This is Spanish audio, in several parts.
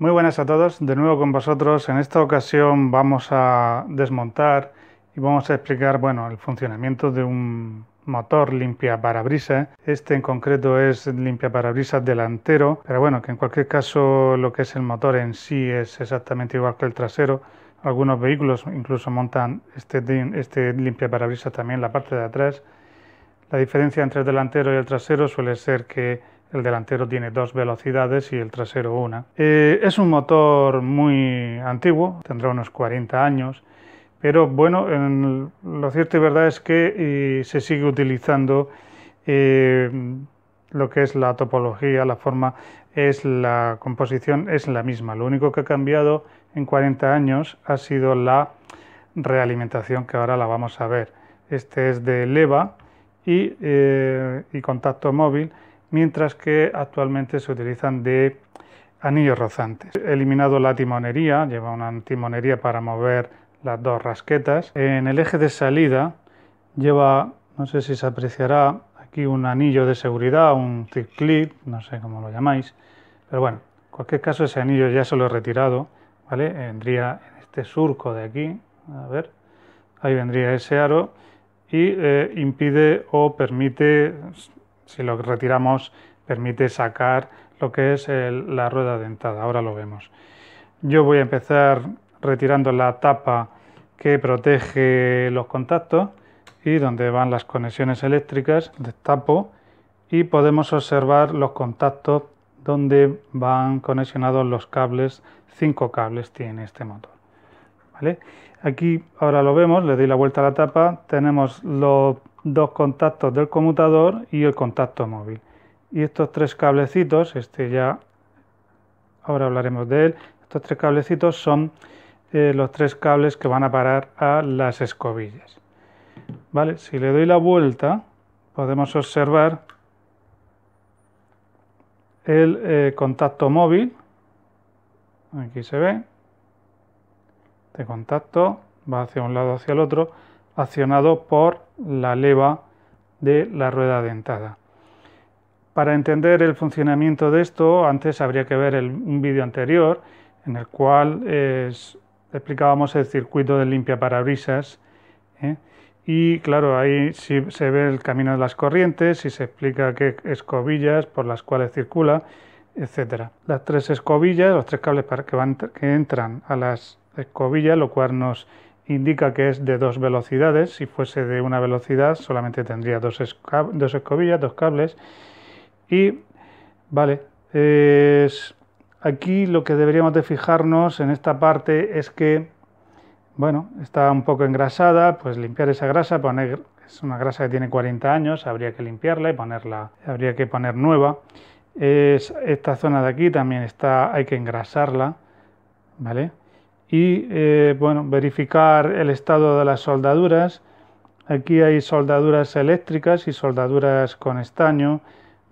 Muy buenas a todos, de nuevo con vosotros. En esta ocasión vamos a desmontar y vamos a explicar bueno, el funcionamiento de un motor limpia parabrisas. Este en concreto es limpia parabrisas delantero, pero bueno, que en cualquier caso lo que es el motor en sí es exactamente igual que el trasero. Algunos vehículos incluso montan este, este limpia parabrisas también en la parte de atrás. La diferencia entre el delantero y el trasero suele ser que el delantero tiene dos velocidades y el trasero una. Eh, es un motor muy antiguo, tendrá unos 40 años, pero bueno, lo cierto y verdad es que se sigue utilizando eh, lo que es la topología, la forma, es la composición, es la misma. Lo único que ha cambiado en 40 años ha sido la realimentación, que ahora la vamos a ver. Este es de leva y eh, contacto móvil mientras que actualmente se utilizan de anillos rozantes. eliminado la timonería, lleva una timonería para mover las dos rasquetas. En el eje de salida lleva, no sé si se apreciará aquí un anillo de seguridad, un zip clip, no sé cómo lo llamáis, pero bueno, en cualquier caso ese anillo ya se lo he retirado, ¿vale? Vendría en este surco de aquí, a ver, ahí vendría ese aro y eh, impide o permite si lo retiramos permite sacar lo que es la rueda dentada, ahora lo vemos. Yo voy a empezar retirando la tapa que protege los contactos y donde van las conexiones eléctricas, destapo y podemos observar los contactos donde van conexionados los cables, cinco cables tiene este motor. Aquí ahora lo vemos, le doy la vuelta a la tapa, tenemos los dos contactos del conmutador y el contacto móvil. Y estos tres cablecitos, este ya, ahora hablaremos de él, estos tres cablecitos son eh, los tres cables que van a parar a las escobillas. ¿Vale? Si le doy la vuelta, podemos observar el eh, contacto móvil. Aquí se ve. Este contacto va hacia un lado hacia el otro accionado por la leva de la rueda dentada. Para entender el funcionamiento de esto, antes habría que ver el, un vídeo anterior en el cual explicábamos el circuito de limpia parabrisas. ¿eh? Y claro, ahí sí se ve el camino de las corrientes y se explica qué escobillas por las cuales circula, etc. Las tres escobillas, los tres cables para que, van, que entran a las escobillas, lo cual nos indica que es de dos velocidades. Si fuese de una velocidad, solamente tendría dos, escobillas, dos cables. Y vale, es, aquí lo que deberíamos de fijarnos en esta parte es que, bueno, está un poco engrasada, pues limpiar esa grasa, poner, es una grasa que tiene 40 años, habría que limpiarla y ponerla, habría que poner nueva. Es, esta zona de aquí también está, hay que engrasarla, ¿vale? y eh, bueno, verificar el estado de las soldaduras. Aquí hay soldaduras eléctricas y soldaduras con estaño.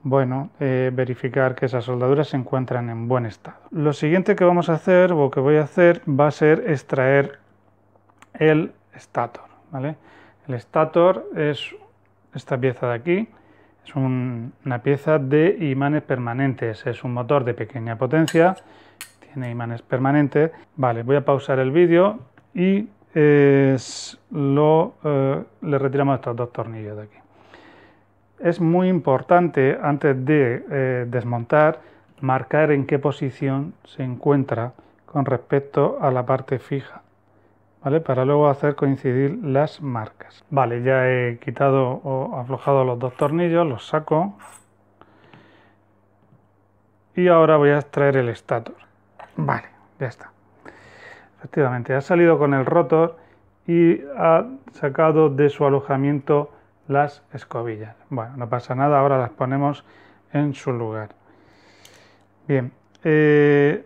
Bueno, eh, verificar que esas soldaduras se encuentran en buen estado. Lo siguiente que vamos a hacer o que voy a hacer va a ser extraer el stator. ¿vale? El stator es esta pieza de aquí. Es una pieza de imanes permanentes. Es un motor de pequeña potencia tiene imanes permanente, Vale, voy a pausar el vídeo y lo, eh, le retiramos estos dos tornillos de aquí. Es muy importante antes de eh, desmontar marcar en qué posición se encuentra con respecto a la parte fija. ¿Vale? Para luego hacer coincidir las marcas. Vale, ya he quitado o aflojado los dos tornillos, los saco. Y ahora voy a extraer el estator. Vale, ya está. Efectivamente, ha salido con el rotor y ha sacado de su alojamiento las escobillas. Bueno, no pasa nada, ahora las ponemos en su lugar. Bien, eh,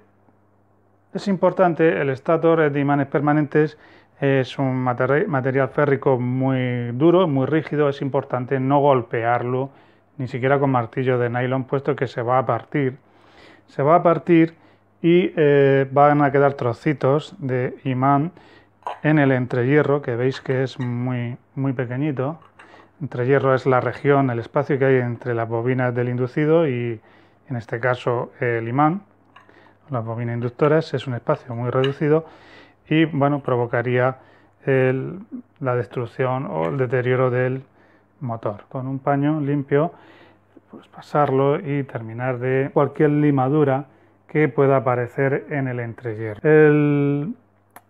es importante, el estator es de imanes permanentes, es un material férrico muy duro, muy rígido, es importante no golpearlo, ni siquiera con martillo de nylon, puesto que se va a partir. Se va a partir y eh, van a quedar trocitos de imán en el entrehierro, que veis que es muy, muy pequeñito. Entrehierro es la región, el espacio que hay entre las bobinas del inducido y, en este caso, el imán. Las bobinas inductoras es un espacio muy reducido y, bueno, provocaría la destrucción o el deterioro del motor. Con un paño limpio, pues pasarlo y terminar de cualquier limadura que pueda aparecer en el entreyer.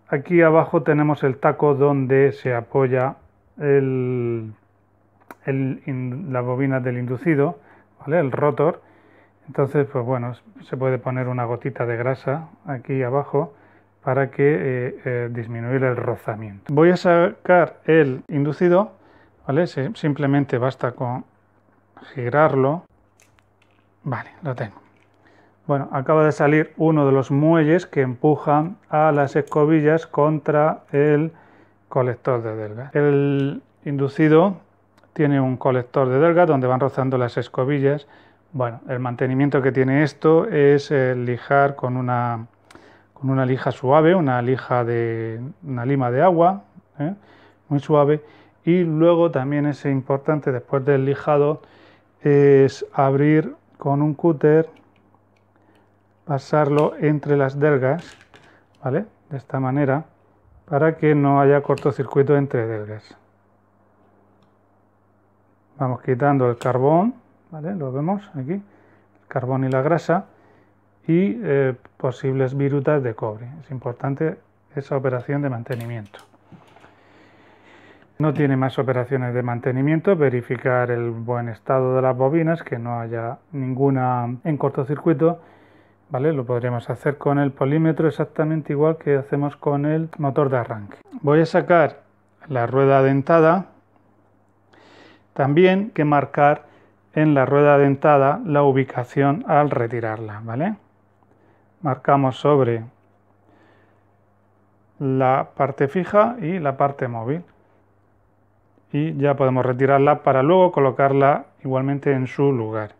Aquí abajo tenemos el taco donde se apoya la bobina del inducido, el rotor. Entonces, pues bueno, se puede poner una gotita de grasa aquí abajo para que eh, eh, disminuir el rozamiento. Voy a sacar el inducido, ¿vale? Simplemente basta con girarlo. Vale, lo tengo. Bueno, acaba de salir uno de los muelles que empujan a las escobillas contra el colector de delga. El inducido tiene un colector de delga donde van rozando las escobillas. Bueno, el mantenimiento que tiene esto es eh, lijar con una, con una lija suave, una lija de una lima de agua, ¿eh? muy suave. Y luego también es importante después del lijado es abrir con un cúter pasarlo entre las delgas, ¿vale? De esta manera, para que no haya cortocircuito entre delgas. Vamos quitando el carbón, ¿vale? Lo vemos aquí, el carbón y la grasa, y eh, posibles virutas de cobre. Es importante esa operación de mantenimiento. No tiene más operaciones de mantenimiento, verificar el buen estado de las bobinas, que no haya ninguna en cortocircuito, lo podríamos hacer con el polímetro exactamente igual que hacemos con el motor de arranque. Voy a sacar la rueda dentada. También que marcar en la rueda dentada la ubicación al retirarla, ¿vale? Marcamos sobre la parte fija y la parte móvil. Y ya podemos retirarla para luego colocarla igualmente en su lugar.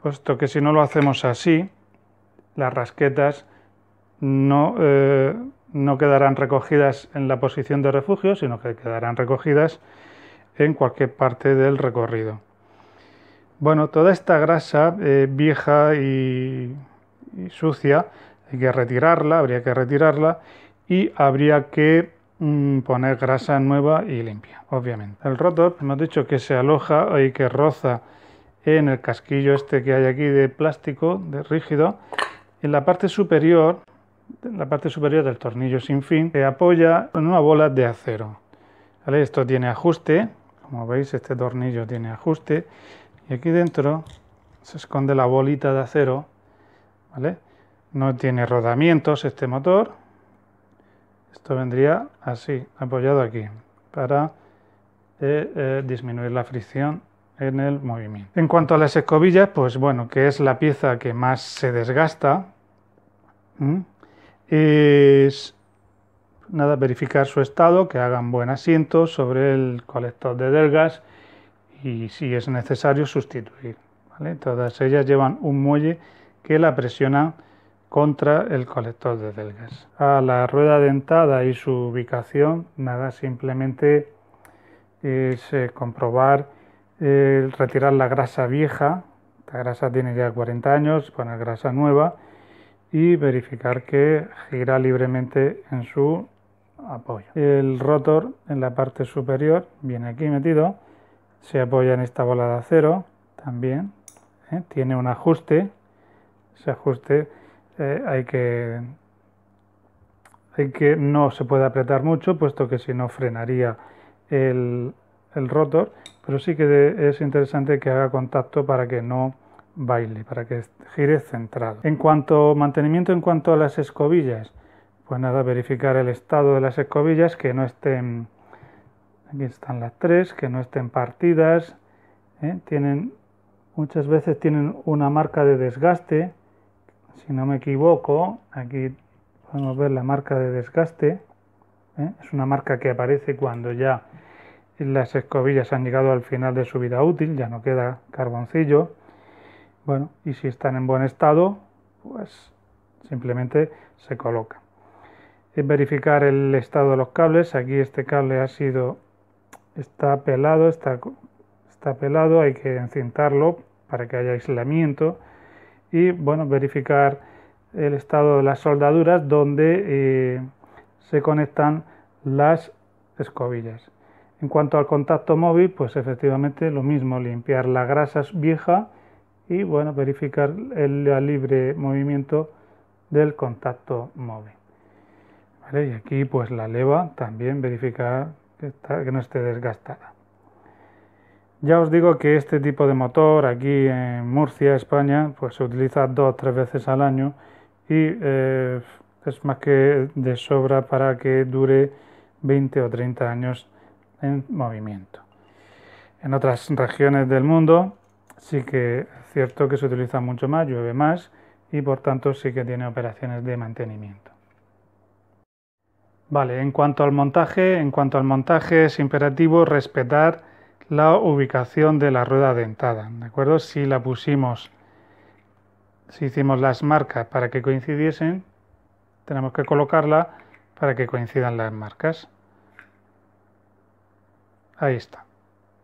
Puesto que si no lo hacemos así, las rasquetas eh, no, quedarán recogidas en la posición de refugio, sino que quedarán recogidas en cualquier parte del recorrido. Bueno, toda esta grasa eh, vieja y, sucia hay que retirarla, habría que retirarla y habría que mm, poner grasa nueva y limpia, obviamente. El rotor, hemos dicho que se aloja y que roza en el casquillo este que hay aquí de plástico, de rígido, en la parte superior, en la parte superior del tornillo sin fin, se apoya en una bola de acero. Esto tiene ajuste, como veis este tornillo tiene ajuste, y aquí dentro se esconde la bolita de acero, No tiene rodamientos este motor, esto vendría así, apoyado aquí, para eh, eh, disminuir la fricción en el movimiento. En cuanto a las escobillas, pues bueno, que es la pieza que más se desgasta, es nada, verificar su estado, que hagan buen asiento sobre el colector de delgas y si es necesario sustituir. Todas ellas llevan un muelle que la presiona contra el colector de delgas. A la rueda dentada y su ubicación, nada, simplemente es eh, comprobar retirar la grasa vieja, la grasa tiene ya 40 años, poner grasa nueva y verificar que gira libremente en su apoyo. El rotor en la parte superior viene aquí metido, se apoya en esta bola de acero también, ¿eh? tiene un ajuste, ese ajuste eh, hay que hay que no se puede apretar mucho puesto que si no frenaría el, el rotor, pero sí que es interesante que haga contacto para que no baile, para que gire central. En cuanto a mantenimiento, en cuanto a las escobillas, pues nada, verificar el estado de las escobillas, que no estén, aquí están las tres, que no estén partidas, ¿eh? tienen, muchas veces tienen una marca de desgaste, si no me equivoco, aquí podemos ver la marca de desgaste, ¿eh? es una marca que aparece cuando ya las escobillas han llegado al final de su vida útil, ya no queda carboncillo. Bueno, y si están en buen estado, pues simplemente se coloca. Verificar el estado de los cables. Aquí este cable ha sido está pelado, está, está pelado, hay que encintarlo para que haya aislamiento y bueno, verificar el estado de las soldaduras donde eh, se conectan las escobillas. En cuanto al contacto móvil, pues efectivamente lo mismo, limpiar la grasa vieja y bueno, verificar el libre movimiento del contacto móvil. Y aquí pues la leva también verificar que, no esté desgastada. Ya os digo que este tipo de motor aquí en Murcia, España, pues se utiliza dos o tres veces al año y eh, es más que de sobra para que dure 20 o 30 años en movimiento. En otras regiones del mundo sí que es cierto que se utiliza mucho más, llueve más y por tanto sí que tiene operaciones de mantenimiento. Vale, en cuanto al montaje, en cuanto al montaje es imperativo respetar la ubicación de la rueda dentada, ¿de acuerdo? Si la pusimos, si hicimos las marcas para que coincidiesen, tenemos que colocarla para que coincidan las marcas. Ahí está.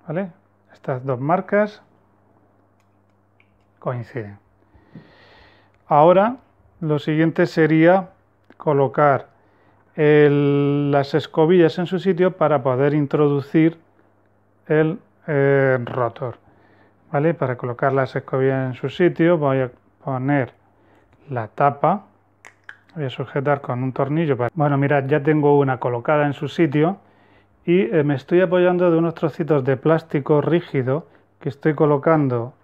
¿Vale? Estas dos marcas coinciden. Ahora lo siguiente sería colocar las escobillas en su sitio para poder introducir el eh, rotor. ¿Vale? Para colocar las escobillas en su sitio voy a poner la tapa. Voy a sujetar con un tornillo. Bueno, mirad, ya tengo una colocada en su sitio y eh, me estoy apoyando de unos trocitos de plástico rígido que estoy colocando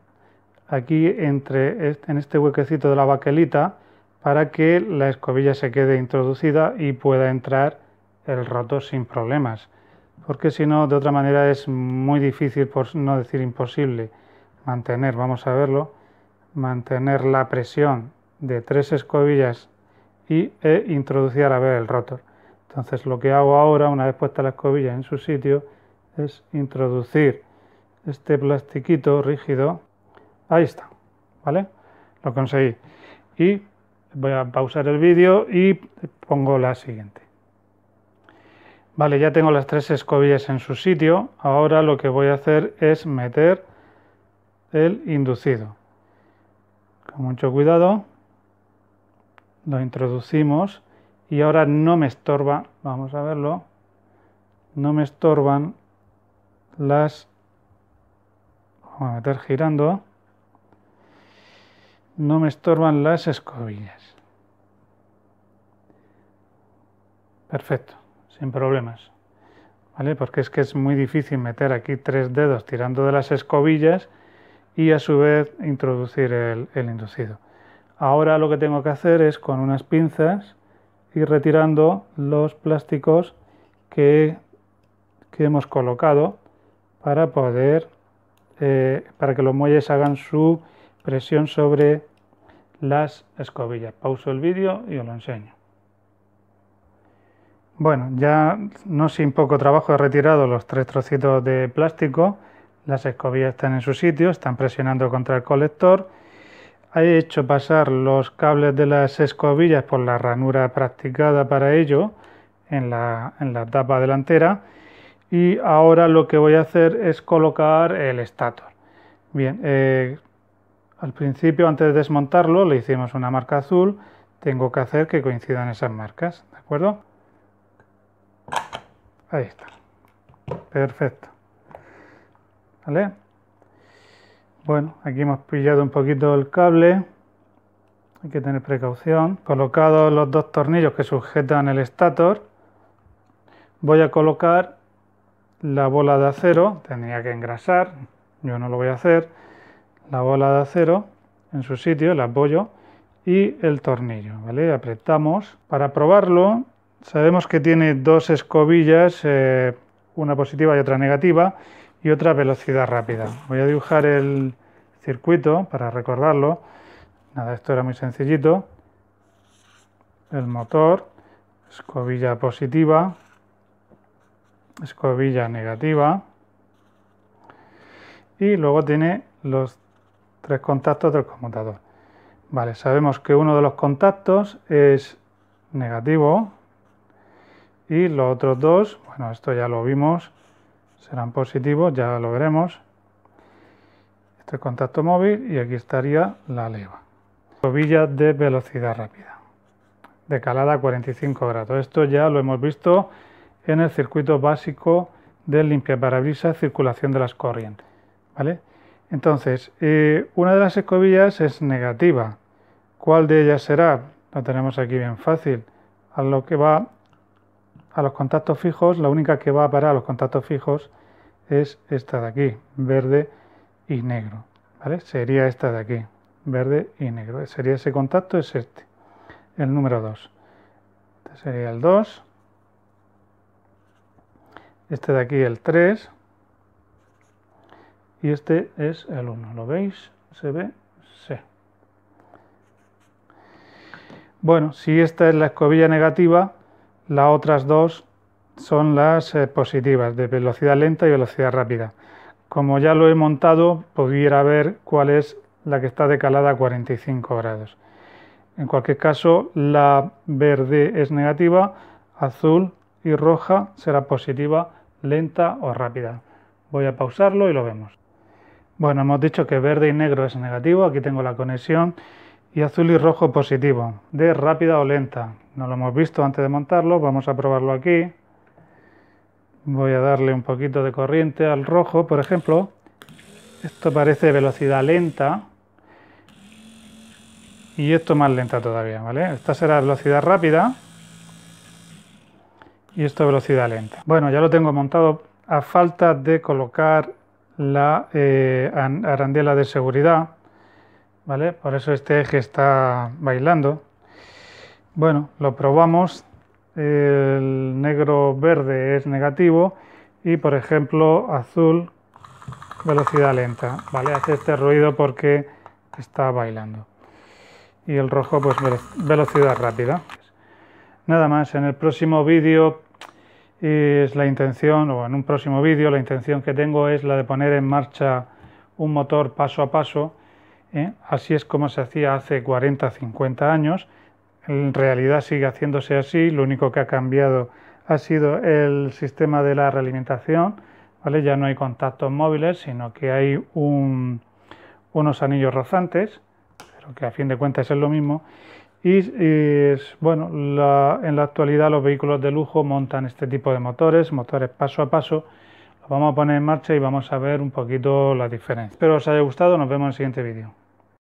aquí entre, en este huequecito de la baquelita para que la escobilla se quede introducida y pueda entrar el rotor sin problemas. Porque si no, de otra manera es muy difícil, por no decir imposible, mantener, vamos a verlo, mantener la presión de tres escobillas y, e introducir a ver el rotor. Entonces lo que hago ahora, una vez puesta la escobilla en su sitio, es introducir este plastiquito rígido. Ahí está, ¿vale? Lo conseguí. Y voy a pausar el vídeo y pongo la siguiente. Vale, ya tengo las tres escobillas en su sitio. Ahora lo que voy a hacer es meter el inducido. Con mucho cuidado lo introducimos y ahora no me estorba, vamos a verlo, no me estorban las, vamos a meter girando, no me estorban las escobillas. Perfecto, sin problemas. ¿Vale? Porque es que es muy difícil meter aquí tres dedos tirando de las escobillas y a su vez introducir el inducido. Ahora lo que tengo que hacer es con unas pinzas y retirando los plásticos que, hemos colocado para poder eh, para que los muelles hagan su presión sobre las escobillas. Pauso el vídeo y os lo enseño. Bueno, ya no sin poco trabajo he retirado los tres trocitos de plástico. Las escobillas están en su sitio, están presionando contra el colector He hecho pasar los cables de las escobillas por la ranura practicada para ello en la, tapa delantera y ahora lo que voy a hacer es colocar el estator. Bien, eh, al principio antes de desmontarlo le hicimos una marca azul, tengo que hacer que coincidan esas marcas, ¿de acuerdo? Ahí está, perfecto. ¿Vale? Bueno, aquí hemos pillado un poquito el cable. Hay que tener precaución. Colocados los dos tornillos que sujetan el estator, voy a colocar la bola de acero. Tendría que engrasar, yo no lo voy a hacer. La bola de acero en su sitio, el apoyo y el tornillo, ¿vale? Apretamos. Para probarlo, sabemos que tiene dos escobillas, eh, una positiva y otra negativa y otra velocidad rápida. Voy a dibujar el circuito para recordarlo. Nada, esto era muy sencillito. El motor, escobilla positiva, escobilla negativa. Y luego tiene los tres contactos del conmutador. Vale, sabemos que uno de los contactos es negativo y los otros dos, bueno, esto ya lo vimos, serán positivos, ya lo veremos. Este es contacto móvil y aquí estaría la leva. Escobilla de velocidad rápida, de calada a 45 grados. Esto ya lo hemos visto en el circuito básico del limpiaparabrisas circulación de las corrientes. ¿vale? Entonces, eh, una de las escobillas es negativa. ¿Cuál de ellas será? Lo tenemos aquí bien fácil. A lo que va a los contactos fijos, la única que va a a los contactos fijos es esta de aquí, verde y negro. ¿vale? Sería esta de aquí, verde y negro. Sería ese contacto, es este, el número 2. Este sería el 2. Este de aquí el 3. Y este es el 1. ¿Lo veis? ¿Se ve? Sí. Bueno, si esta es la escobilla negativa, las otras dos son las eh, positivas, de velocidad lenta y velocidad rápida. Como ya lo he montado, pudiera ver cuál es la que está decalada a 45 grados. En cualquier caso, la verde es negativa, azul y roja será positiva, lenta o rápida. Voy a pausarlo y lo vemos. Bueno, hemos dicho que verde y negro es negativo, aquí tengo la conexión y azul y rojo positivo, de rápida o lenta. No lo hemos visto antes de montarlo, vamos a probarlo aquí. Voy a darle un poquito de corriente al rojo, por ejemplo. Esto parece velocidad lenta. Y esto más lenta todavía, ¿vale? Esta será velocidad rápida. Y esto velocidad lenta. Bueno, ya lo tengo montado a falta de colocar la eh, arandela de seguridad ¿vale? Por eso este eje está bailando. Bueno, lo probamos. El negro verde es negativo y por ejemplo azul velocidad lenta, ¿vale? Hace este ruido porque está bailando. Y el rojo pues velocidad rápida. Nada más, en el próximo vídeo es la intención, o en un próximo vídeo la intención que tengo es la de poner en marcha un motor paso a paso ¿eh? Así es como se hacía hace 40, 50 años. En realidad sigue haciéndose así, lo único que ha cambiado ha sido el sistema de la realimentación, ¿vale? Ya no hay contactos móviles, sino que hay unos anillos rozantes, pero que a fin de cuentas es lo mismo. Y, bueno, en la actualidad los vehículos de lujo montan este tipo de motores, motores paso a paso. Lo vamos a poner en marcha y vamos a ver un poquito la diferencia. Espero os haya gustado, nos vemos en el siguiente vídeo.